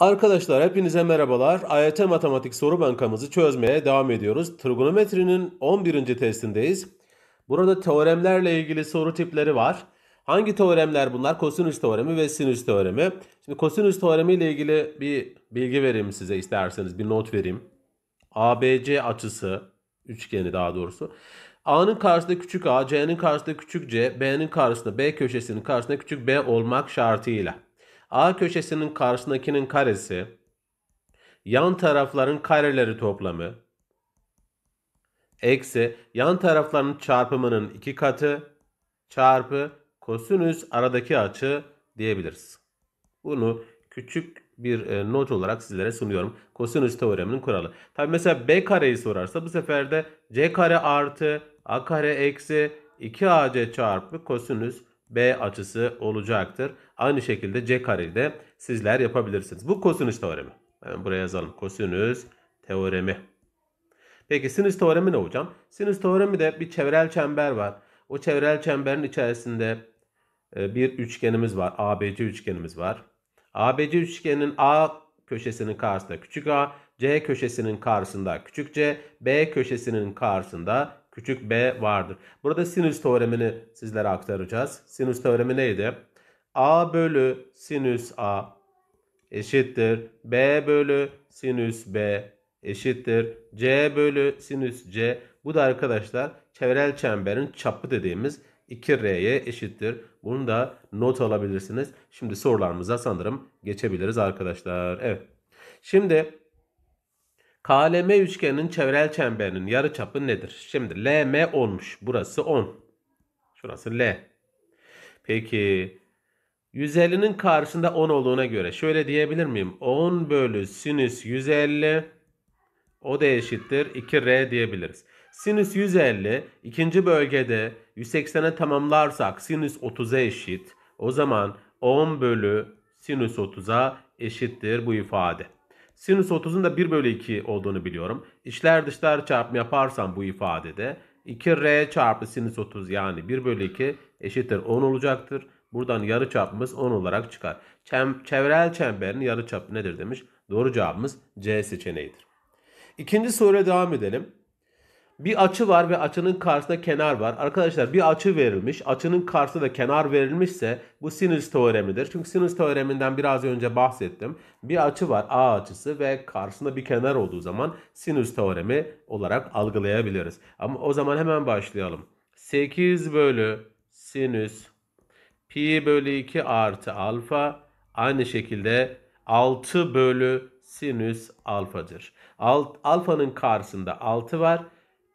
Arkadaşlar hepinize merhabalar. AYT Matematik soru bankamızı çözmeye devam ediyoruz. Trigonometrinin 11. testindeyiz. Burada teoremlerle ilgili soru tipleri var. Hangi teoremler bunlar? Kosinüs teoremi ve sinüs teoremi. Şimdi kosinüs teoremi ile ilgili bir bilgi vereyim size isterseniz. Bir not vereyim. ABC açısı, üçgeni daha doğrusu. A'nın karşısında küçük a, C'nin karşısında küçük c, B'nin karşısında B köşesinin karşısında küçük B olmak şartıyla. A köşesinin karşısındakinin karesi, yan tarafların kareleri toplamı, eksi yan tarafların çarpımının iki katı çarpı kosinüs aradaki açı diyebiliriz. Bunu küçük bir e, not olarak sizlere sunuyorum. Kosinüs teoreminin kuralı. Tabi mesela b kareyi sorarsa bu sefer de c kare artı a kare eksi 2ac çarpı kosinüs b açısı olacaktır. Aynı şekilde C kareyi de sizler yapabilirsiniz. Bu kosinüs teoremi. Hemen buraya yazalım. Kosinüs teoremi. Peki sinüs teoremi ne hocam? Sinüs teoremi de bir çevrel çember var. O çevrel çemberin içerisinde e, bir üçgenimiz var. ABC üçgenimiz var. ABC üçgenin A köşesinin karşısında küçük A, C köşesinin karşısında küçük C, B köşesinin karşısında küçük B vardır. Burada sinüs teoremini sizlere aktaracağız. Sinüs teoremi neydi? a bölü sinüs a eşittir b bölü sinüs b eşittir c bölü sinüs c. Bu da arkadaşlar çevrel çemberin çapı dediğimiz 2r'ye eşittir. Bunu da not alabilirsiniz. Şimdi sorularımıza sanırım geçebiliriz arkadaşlar. Evet. Şimdi KLM üçgenin çevrel çemberinin yarı çapı nedir? Şimdi LM olmuş. Burası 10. Şurası L. Peki 150'nin karşısında 10 olduğuna göre şöyle diyebilir miyim? 10 bölü sinüs 150 o da eşittir 2R diyebiliriz. Sinüs 150 ikinci bölgede 180'e tamamlarsak sinüs 30'a eşit. O zaman 10 bölü sinüs 30'a eşittir bu ifade. Sinüs 30'un da 1 bölü 2 olduğunu biliyorum. İçler dışlar çarpımı yaparsam bu ifadede 2R çarpı sinüs 30 yani 1 bölü 2 eşittir 10 olacaktır. Buradan yarı çapımız 10 olarak çıkar. Çem, çevrel çemberin yarı çapı nedir demiş. Doğru cevabımız C seçeneğidir. İkinci soruya devam edelim. Bir açı var ve açının karşısında kenar var. Arkadaşlar bir açı verilmiş. Açının karşısında da kenar verilmişse bu sinüs teoremidir. Çünkü sinüs teoreminden biraz önce bahsettim. Bir açı var A açısı ve karşısında bir kenar olduğu zaman sinüs teoremi olarak algılayabiliriz. Ama o zaman hemen başlayalım. 8 bölü sinüs pi bölü 2 artı alfa aynı şekilde 6 bölü sinüs alfadır. Al alfanın karşısında 6 var.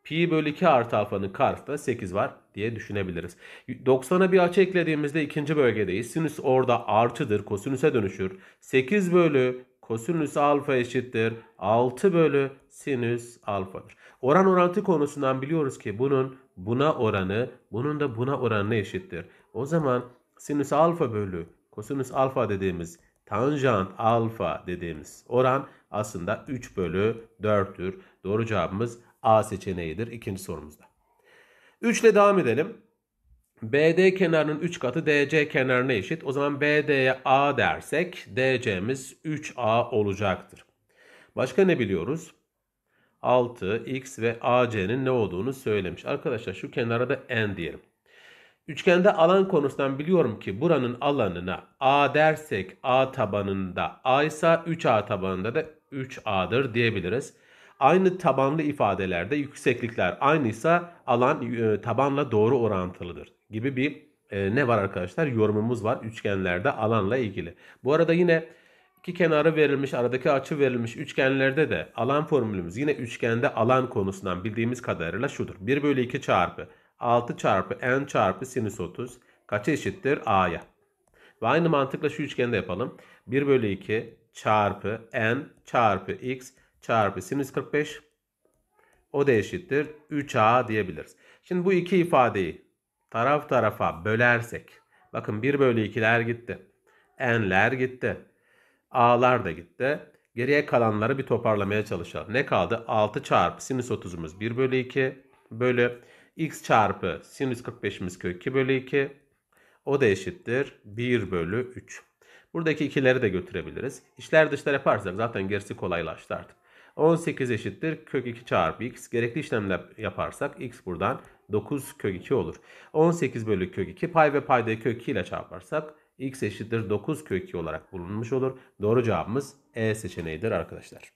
Pi bölü 2 artı alfanın karşısında 8 var diye düşünebiliriz. 90'a bir açı eklediğimizde ikinci bölgedeyiz. Sinüs orada artıdır. Kosinüse dönüşür. 8 bölü kosinüs alfa eşittir. 6 bölü sinüs alfadır. Oran orantı konusundan biliyoruz ki bunun buna oranı, bunun da buna oranı eşittir. O zaman sinüs alfa bölü kosinüs alfa dediğimiz tanjant alfa dediğimiz oran aslında 3 bölü 4'tür. Doğru cevabımız A seçeneğidir ikinci sorumuzda. 3 ile devam edelim. BD kenarının 3 katı DC kenarına eşit. O zaman BD'ye A dersek DC'miz 3A olacaktır. Başka ne biliyoruz? 6, X ve AC'nin ne olduğunu söylemiş. Arkadaşlar şu kenara da N diyelim. Üçgende alan konusundan biliyorum ki buranın alanına A dersek A tabanında A ise 3A tabanında da 3A'dır diyebiliriz. Aynı tabanlı ifadelerde yükseklikler aynıysa alan e, tabanla doğru orantılıdır gibi bir e, ne var arkadaşlar? Yorumumuz var üçgenlerde alanla ilgili. Bu arada yine iki kenarı verilmiş, aradaki açı verilmiş üçgenlerde de alan formülümüz yine üçgende alan konusundan bildiğimiz kadarıyla şudur. 1 bölü 2 çarpı 6 çarpı n çarpı sinüs 30 kaç eşittir? A'ya. Ve aynı mantıkla şu üçgende yapalım. 1 bölü 2 çarpı n çarpı x çarpı sinüs 45 o da eşittir 3a diyebiliriz. Şimdi bu iki ifadeyi taraf tarafa bölersek bakın 1 bölü 2'ler gitti. N'ler gitti. A'lar da gitti. Geriye kalanları bir toparlamaya çalışalım. Ne kaldı? 6 çarpı sinüs 30'umuz 1 bölü 2 bölü x çarpı sinüs 45'imiz kök 2 bölü 2. O da eşittir 1 bölü 3. Buradaki ikileri de götürebiliriz. İşler dışlar yaparsak zaten gerisi kolaylaştı artık. 18 eşittir kök 2 çarpı x. Gerekli işlemler yaparsak x buradan 9 kök 2 olur. 18 bölü kök 2 pay ve paydayı kök 2 ile çarparsak x eşittir 9 kök 2 olarak bulunmuş olur. Doğru cevabımız E seçeneğidir arkadaşlar.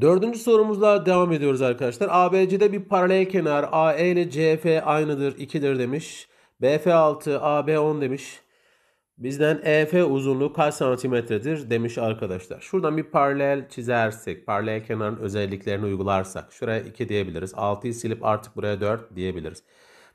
Dördüncü sorumuzla devam ediyoruz arkadaşlar. ABC'de bir paralel kenar AE ile CF aynıdır 2'dir demiş. BF6 AB 10 demiş. Bizden EF uzunluğu kaç santimetredir demiş arkadaşlar. Şuradan bir paralel çizersek, paralel kenarın özelliklerini uygularsak. Şuraya 2 diyebiliriz. 6'yı silip artık buraya 4 diyebiliriz.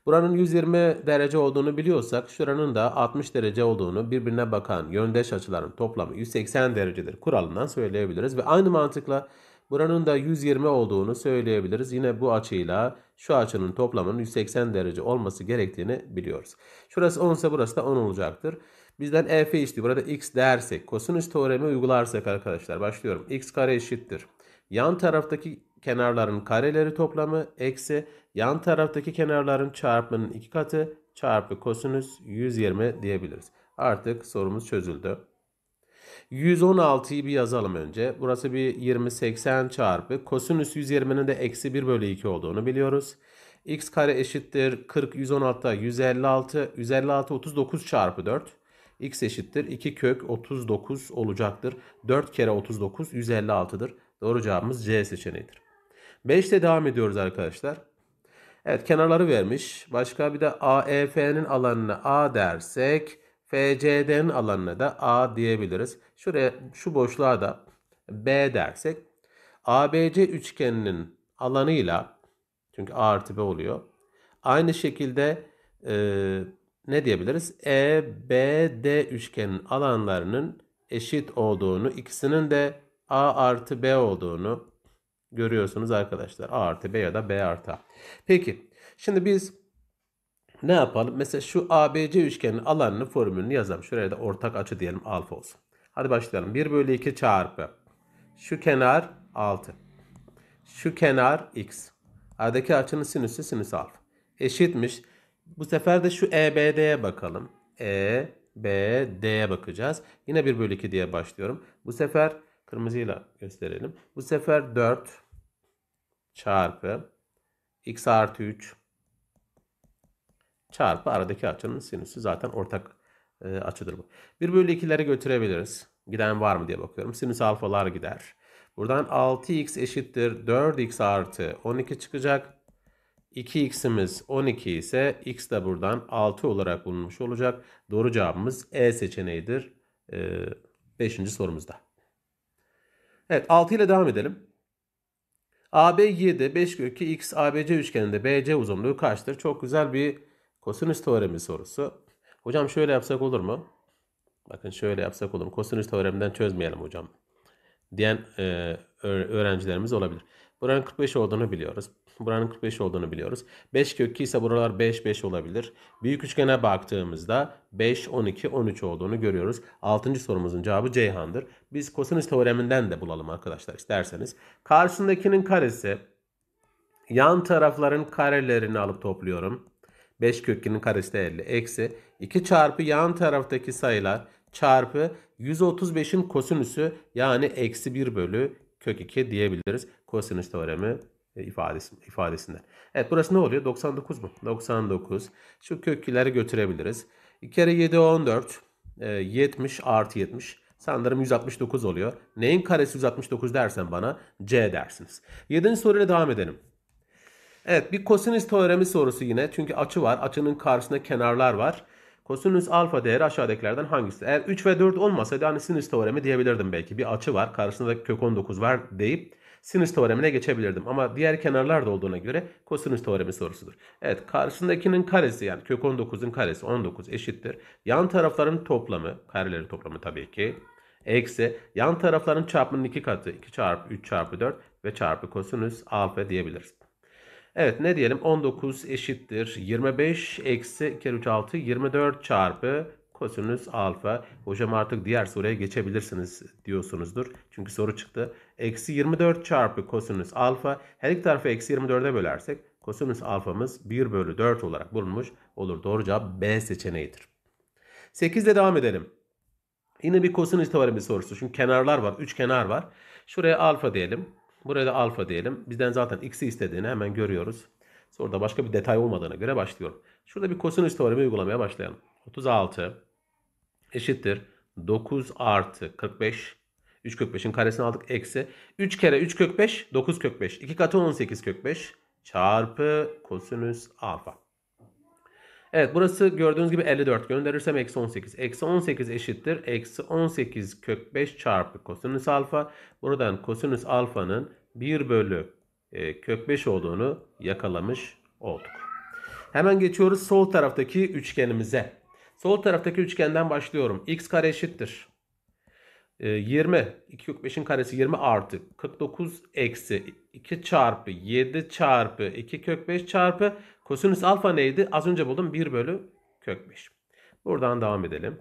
Buranın 120 derece olduğunu biliyorsak şuranın da 60 derece olduğunu birbirine bakan yöndeş açıların toplamı 180 derecedir kuralından söyleyebiliriz. Ve aynı mantıkla Buranın da 120 olduğunu söyleyebiliriz. Yine bu açıyla şu açının toplamının 180 derece olması gerektiğini biliyoruz. Şurası 10 ise burası da 10 olacaktır. Bizden EF işte burada x dersek, kosinüs teoremi uygularsak arkadaşlar başlıyorum. x kare eşittir. Yan taraftaki kenarların kareleri toplamı eksi yan taraftaki kenarların çarpımının iki katı çarpı kosinüs 120 diyebiliriz. Artık sorumuz çözüldü. 116'yı bir yazalım önce. Burası bir 20 çarpı. Kosinüs 120'nin de eksi 1 bölü 2 olduğunu biliyoruz. X kare eşittir 40 116 156 156 39 çarpı 4 x eşittir 2 kök 39 olacaktır. 4 kere 39 156'dır. Doğru cevabımız C seçeneğidir. 5 devam ediyoruz arkadaşlar. Evet kenarları vermiş. Başka bir de AEF'nin alanını A dersek FCD'nin alanına da A diyebiliriz. Şuraya şu boşluğa da B dersek ABC üçgeninin alanıyla çünkü A artı B oluyor. Aynı şekilde e, ne diyebiliriz? EBD üçgenin alanlarının eşit olduğunu, ikisinin de A artı B olduğunu görüyorsunuz arkadaşlar. A artı B ya da B artı A. Peki şimdi biz ne yapalım? Mesela şu ABC üçgenin alanını formülünü yazalım. Şuraya da ortak açı diyelim alfa olsun. Hadi başlayalım. 1 bölü 2 çarpı. Şu kenar 6. Şu kenar x. Aradaki açının sinüsü sinüs alfa. Eşitmiş. Bu sefer de şu EBD'ye bakalım. EBD'ye bakacağız. Yine 1 bölü 2 diye başlıyorum. Bu sefer kırmızıyla gösterelim. Bu sefer 4 çarpı x artı 3 çarpı aradaki açının sinüsü. Zaten ortak e, açıdır bu. 1 bölü 2'lere götürebiliriz. Giden var mı diye bakıyorum. Sinüs alfalar gider. Buradan 6x eşittir 4x artı 12 çıkacak. 2x'imiz 12 ise x de buradan 6 olarak bulunmuş olacak. Doğru cevabımız E seçeneğidir. 5. E, sorumuzda. Evet 6 ile devam edelim. AB 7, 5 kök x ABC üçgeninde BC uzunluğu kaçtır? Çok güzel bir Kosinüs teoremi sorusu. Hocam şöyle yapsak olur mu? Bakın şöyle yapsak olur mu? Kosinüs teoreminden çözmeyelim hocam. Diyen e, öğrencilerimiz olabilir. Buranın 45 olduğunu biliyoruz. Buranın 45 olduğunu biliyoruz. 5 kökü ise buralar 5 5 olabilir. Büyük üçgene baktığımızda 5 12 13 olduğunu görüyoruz. 6. sorumuzun cevabı Ceyhan'dır. Biz kosinüs teoreminden de bulalım arkadaşlar isterseniz. Karşısındakinin karesi yan tarafların karelerini alıp topluyorum. 5 kökünün karesi de Eksi 2 çarpı yan taraftaki sayılar çarpı 135'in kosinüsü yani eksi 1 bölü kök 2 diyebiliriz. Kosinüs teoremi e, ifadesi, ifadesinden. Evet burası ne oluyor? 99 mu? 99. Şu kökleri götürebiliriz. 2 kere 7 14. 70 artı 70. Sanırım 169 oluyor. Neyin karesi 169 dersen bana C dersiniz. 7. soruyla devam edelim. Evet bir kosinüs teoremi sorusu yine. Çünkü açı var. Açının karşısında kenarlar var. Kosinüs alfa değeri aşağıdakilerden hangisi? Eğer 3 ve 4 olmasaydı hani sinüs teoremi diyebilirdim belki. Bir açı var. Karşısında kök 19 var deyip sinüs teoremine geçebilirdim. Ama diğer kenarlar da olduğuna göre kosinüs teoremi sorusudur. Evet karşısındakinin karesi yani kök 19'un karesi 19 eşittir. Yan tarafların toplamı kareleri toplamı tabii ki eksi yan tarafların çarpımının 2 katı 2 çarpı 3 çarpı 4 ve çarpı kosinüs alfa diyebiliriz. Evet ne diyelim 19 eşittir 25 eksi kere 6 24 çarpı kosinüs alfa. Hocam artık diğer soruya geçebilirsiniz diyorsunuzdur. Çünkü soru çıktı. Eksi 24 çarpı kosinüs alfa. Her iki tarafı eksi 24'e bölersek kosinüs alfamız 1 bölü 4 olarak bulunmuş olur. Doğru cevap B seçeneğidir. 8 ile devam edelim. Yine bir kosinüs teoremi sorusu. Çünkü kenarlar var. 3 kenar var. Şuraya alfa diyelim. Buraya da alfa diyelim. Bizden zaten x'i istediğini hemen görüyoruz. Sonra da başka bir detay olmadığına göre başlıyorum. Şurada bir kosinüs teoremi uygulamaya başlayalım. 36 eşittir 9 artı 45 3 kök 5'in karesini aldık eksi 3 kere 3 kök 5 9 kök 5 2 katı 18 kök 5 çarpı kosinüs alfa. Evet burası gördüğünüz gibi 54 gönderirsem eksi 18. Eksi 18 eşittir. Eksi 18 kök 5 çarpı kosinüs alfa. Buradan kosinüs alfanın 1 bölü e, kök 5 olduğunu yakalamış olduk. Hemen geçiyoruz sol taraftaki üçgenimize. Sol taraftaki üçgenden başlıyorum. x kare eşittir. 20, e, 2 kök 5'in karesi 20 artı 49 eksi 2 çarpı 7 çarpı 2 kök 5 çarpı kosinüs alfa neydi? Az önce buldum 1 bölü kök 5. Buradan devam edelim.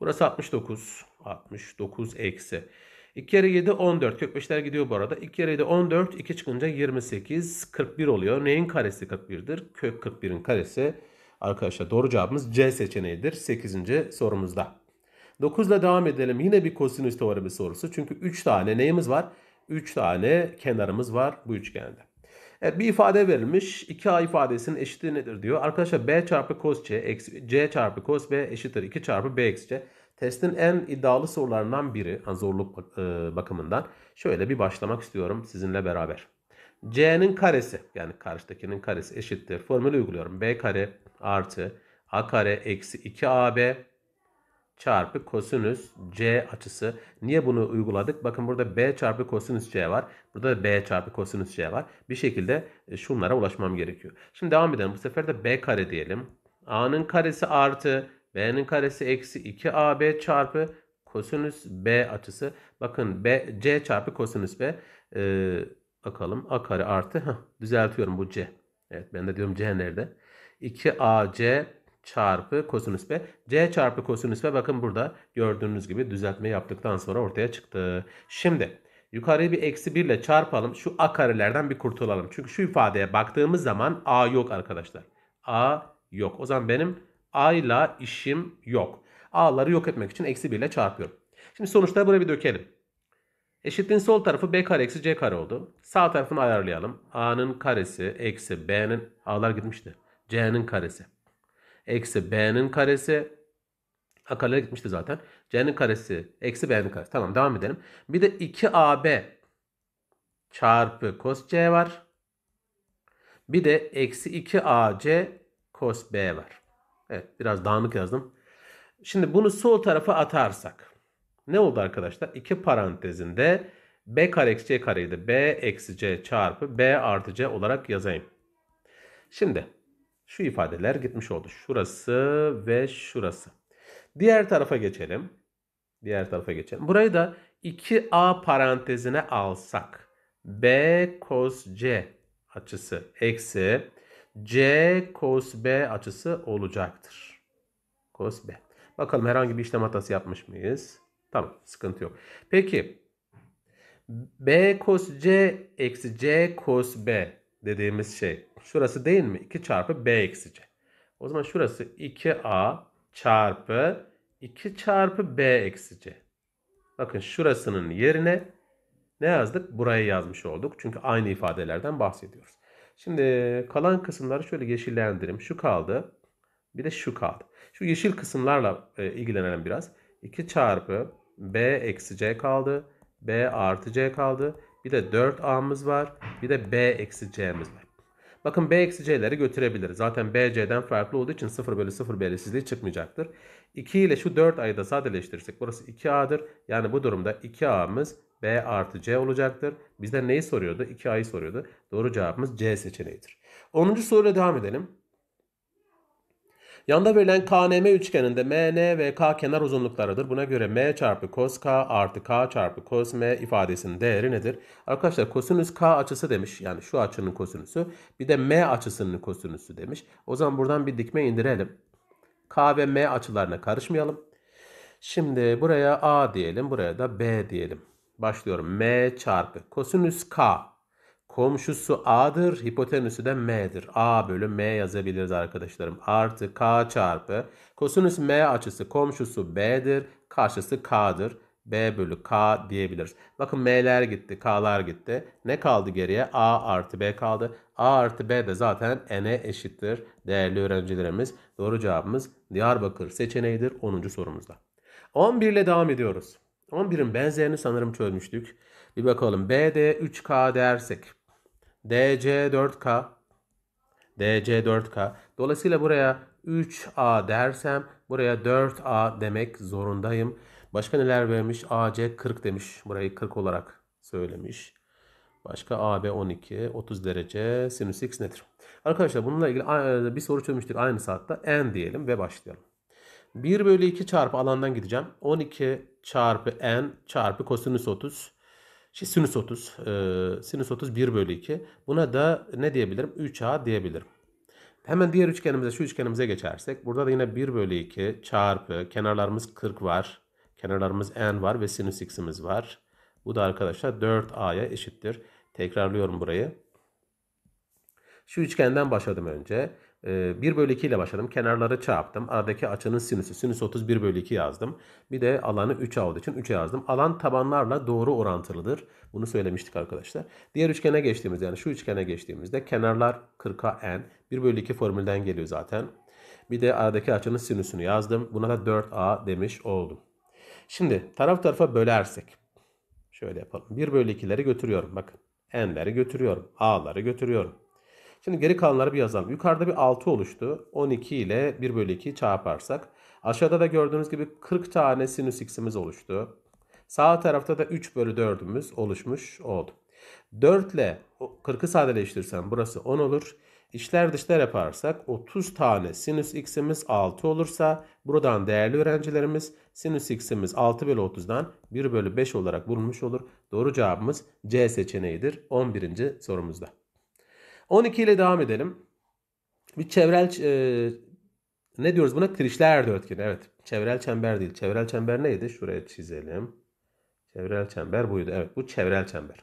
Burası 69. 69 eksi. 2 kere 7 14. Kökbeşler gidiyor bu arada. 2 kere 7 14. 2 çıkınca 28. 41 oluyor. Neyin karesi 41'dir? Kök 41'in karesi. Arkadaşlar doğru cevabımız C seçeneğidir. 8. sorumuzda. 9 ile devam edelim. Yine bir kosinüs teoremi sorusu. Çünkü 3 tane neyimiz var? 3 tane kenarımız var bu üçgende. Evet bir ifade verilmiş. 2A ifadesinin eşitliği nedir diyor. Arkadaşlar B çarpı cos C eksi C çarpı cos B eşittir 2 çarpı B eksi C. Testin en iddialı sorularından biri yani zorluk e, bakımından. Şöyle bir başlamak istiyorum sizinle beraber. C'nin karesi yani karşıdakinin karesi eşittir. Formülü uyguluyorum. B kare artı A kare eksi 2AB çarpı kosinüs C açısı. Niye bunu uyguladık? Bakın burada B çarpı kosinüs C var. Burada da B çarpı kosinüs C var. Bir şekilde e, şunlara ulaşmam gerekiyor. Şimdi devam edelim. Bu sefer de B kare diyelim. A'nın karesi artı b'nin karesi eksi 2ab çarpı kosinüs b açısı. Bakın b, c çarpı kosinüs b. Ee, bakalım a kare artı. Heh, düzeltiyorum bu c. Evet ben de diyorum c nerede? 2ac çarpı kosinüs b. c çarpı kosinüs b bakın burada gördüğünüz gibi düzeltme yaptıktan sonra ortaya çıktı. Şimdi yukarıyı bir eksi 1 ile çarpalım. Şu a karelerden bir kurtulalım. Çünkü şu ifadeye baktığımız zaman a yok arkadaşlar. a yok. O zaman benim A'yla işim yok. A'ları yok etmek için eksi 1 ile çarpıyorum. Şimdi sonuçları buraya bir dökelim. Eşitliğin sol tarafı b kare eksi c kare oldu. Sağ tarafını ayarlayalım. A'nın karesi eksi b'nin A'lar gitmişti. C'nin karesi. Eksi b'nin karesi A kareler gitmişti zaten. C'nin karesi eksi B'nin karesi. Tamam devam edelim. Bir de 2AB çarpı cos C var. Bir de eksi 2AC cos B var. Evet biraz dağınık yazdım. Şimdi bunu sol tarafa atarsak ne oldu arkadaşlar? İki parantezinde b kare eksi c kareyi de b eksi c çarpı b artı c olarak yazayım. Şimdi şu ifadeler gitmiş oldu. Şurası ve şurası. Diğer tarafa geçelim. Diğer tarafa geçelim. Burayı da 2a parantezine alsak b cos c açısı eksi C cos B açısı olacaktır. Cos B. Bakalım herhangi bir işlem hatası yapmış mıyız? Tamam sıkıntı yok. Peki B cos C eksi C cos B dediğimiz şey. Şurası değil mi? 2 çarpı B eksi C. O zaman şurası 2A çarpı 2 çarpı B eksi C. Bakın şurasının yerine ne yazdık? Burayı yazmış olduk. Çünkü aynı ifadelerden bahsediyoruz. Şimdi kalan kısımları şöyle yeşillendirim. Şu kaldı. Bir de şu kaldı. Şu yeşil kısımlarla e, ilgilenelim biraz. 2 çarpı b eksi c kaldı. b artı c kaldı. Bir de 4a'mız var. Bir de b eksi c'miz var. Bakın b eksi c'leri götürebiliriz. Zaten b c'den farklı olduğu için 0 bölü 0 belirsizliği çıkmayacaktır. 2 ile şu 4a'yı da sadeleştirirsek burası 2a'dır. Yani bu durumda 2a'mız B artı C olacaktır. Bizden neyi soruyordu? 2A'yı soruyordu. Doğru cevabımız C seçeneğidir. 10. soruyla devam edelim. Yanda verilen KNM üçgeninde MN ve K kenar uzunluklarıdır. Buna göre M çarpı cos K artı K çarpı cos M ifadesinin değeri nedir? Arkadaşlar kosinüs K açısı demiş. Yani şu açının kosinüsü. Bir de M açısının kosinüsü demiş. O zaman buradan bir dikme indirelim. K ve M açılarına karışmayalım. Şimdi buraya A diyelim. Buraya da B diyelim. Başlıyorum. M çarpı. Kosinüs K. Komşusu A'dır. Hipotenüsü de M'dir. A bölü M yazabiliriz arkadaşlarım. Artı K çarpı. Kosinüs M açısı komşusu B'dir. Karşısı K'dır. B bölü K diyebiliriz. Bakın M'ler gitti, K'lar gitti. Ne kaldı geriye? A artı B kaldı. A artı B de zaten N'e eşittir değerli öğrencilerimiz. Doğru cevabımız Diyarbakır seçeneğidir 10. sorumuzda. 11 ile devam ediyoruz. 11'in benzerini sanırım çözmüştük. Bir bakalım. BD 3K dersek. DC 4K. DC 4K. Dolayısıyla buraya 3A dersem buraya 4A demek zorundayım. Başka neler vermiş? AC 40 demiş. Burayı 40 olarak söylemiş. Başka AB 12, 30 derece, sinüs x nedir? Arkadaşlar bununla ilgili e, bir soru çözmüştük aynı saatte. N diyelim ve başlayalım. 1 bölü 2 çarpı alandan gideceğim. 12 çarpı n çarpı kosinüs 30. Şey, sinüs 30. E, sinüs 30 1 bölü 2. Buna da ne diyebilirim? 3a diyebilirim. Hemen diğer üçgenimize şu üçgenimize geçersek. Burada da yine 1 bölü 2 çarpı kenarlarımız 40 var. Kenarlarımız n var ve sinüs x'imiz var. Bu da arkadaşlar 4a'ya eşittir. Tekrarlıyorum burayı. Şu üçgenden başladım önce. 1 ee, bölü 2 ile başladım. Kenarları çarptım. Aradaki açının sinüsü. Sinüs 31 bölü 2 yazdım. Bir de alanı 3'e olduğu için 3'e yazdım. Alan tabanlarla doğru orantılıdır. Bunu söylemiştik arkadaşlar. Diğer üçgene geçtiğimiz yani şu üçgene geçtiğimizde kenarlar 40'a n. 1 bölü 2 formülden geliyor zaten. Bir de aradaki açının sinüsünü yazdım. Buna da 4a demiş oldum. Şimdi taraf tarafa bölersek. Şöyle yapalım. 1 bölü 2'leri götürüyorum. Bakın n'leri götürüyorum. a'ları götürüyorum. Şimdi geri kalanları bir yazalım. Yukarıda bir 6 oluştu. 12 ile 1 bölü 2 çarparsak. Aşağıda da gördüğünüz gibi 40 tane sinüs x'imiz oluştu. Sağ tarafta da 3 bölü 4'ümüz oluşmuş oldu. 4 ile 40'ı sadeleştirsem burası 10 olur. İşler dışlar yaparsak 30 tane sinüs x'imiz 6 olursa buradan değerli öğrencilerimiz sinüs x'imiz 6 bölü 30'dan 1 bölü 5 olarak bulunmuş olur. Doğru cevabımız C seçeneğidir 11. sorumuzda. 12 ile devam edelim. Bir çevrel e, ne diyoruz buna? Kirişler dörtgeni. Evet. Çevrel çember değil. Çevrel çember neydi? Şuraya çizelim. Çevrel çember buydu. Evet bu çevrel çember.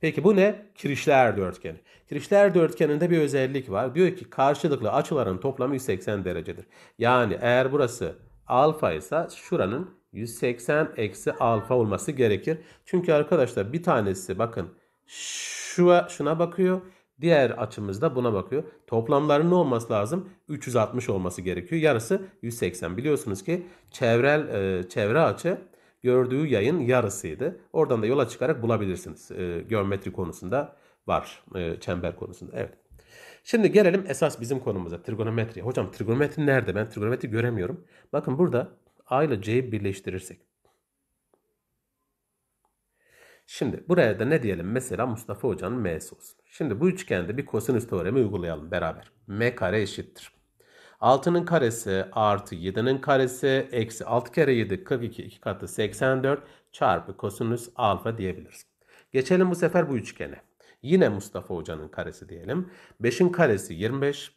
Peki bu ne? Kirişler dörtgeni. Kirişler dörtgeninde bir özellik var. Diyor ki karşılıklı açıların toplamı 180 derecedir. Yani eğer burası alfa ise şuranın 180 eksi alfa olması gerekir. Çünkü arkadaşlar bir tanesi bakın şu şuna bakıyor. Diğer açımızda buna bakıyor. Toplamların ne olması lazım? 360 olması gerekiyor. Yarısı 180. Biliyorsunuz ki çevrel e, çevre açı gördüğü yayın yarısıydı. Oradan da yola çıkarak bulabilirsiniz. E, geometri konusunda var. E, çember konusunda. Evet. Şimdi gelelim esas bizim konumuza. Trigonometri. Hocam trigonometri nerede? Ben trigonometri göremiyorum. Bakın burada A ile C'yi birleştirirsek. Şimdi buraya da ne diyelim? Mesela Mustafa Hoca'nın M'si olsun. Şimdi bu üçgende bir kosinüs teoremi uygulayalım beraber. M kare eşittir. 6'nın karesi artı 7'nin karesi eksi 6 kere 7 42 2 katı 84 çarpı kosinüs alfa diyebiliriz. Geçelim bu sefer bu üçgene. Yine Mustafa Hoca'nın karesi diyelim. 5'in karesi 25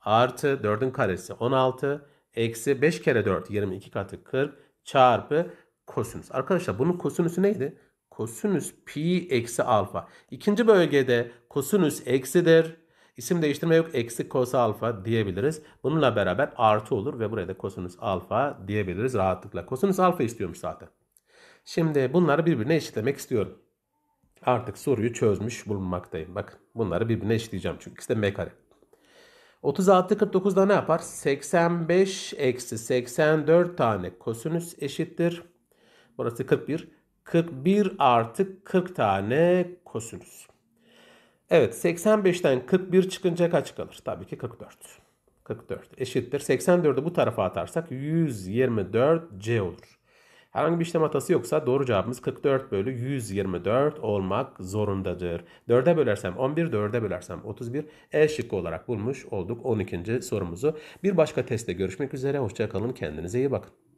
artı 4'ün karesi 16 eksi 5 kere 4 22 katı 40 çarpı kosinüs. Arkadaşlar bunun kosinüsü neydi? kosinüs pi eksi alfa. İkinci bölgede kosinüs eksidir. İsim değiştirme yok. Eksi kos alfa diyebiliriz. Bununla beraber artı olur ve buraya da kosinüs alfa diyebiliriz rahatlıkla. Kosinüs alfa istiyormuş zaten. Şimdi bunları birbirine eşitlemek istiyorum. Artık soruyu çözmüş bulunmaktayım. Bakın bunları birbirine eşitleyeceğim. Çünkü ikisi de m kare. 36 49'da ne yapar? 85 eksi 84 tane kosinüs eşittir. Burası 41. 41 artı 40 tane kosinüs. Evet 85'ten 41 çıkınca kaç kalır? Tabii ki 44. 44 eşittir. 84'ü bu tarafa atarsak 124 C olur. Herhangi bir işlem hatası yoksa doğru cevabımız 44 bölü 124 olmak zorundadır. 4'e bölersem 11, 4'e bölersem 31. E şıkkı olarak bulmuş olduk 12. sorumuzu. Bir başka testte görüşmek üzere. Hoşçakalın. Kendinize iyi bakın.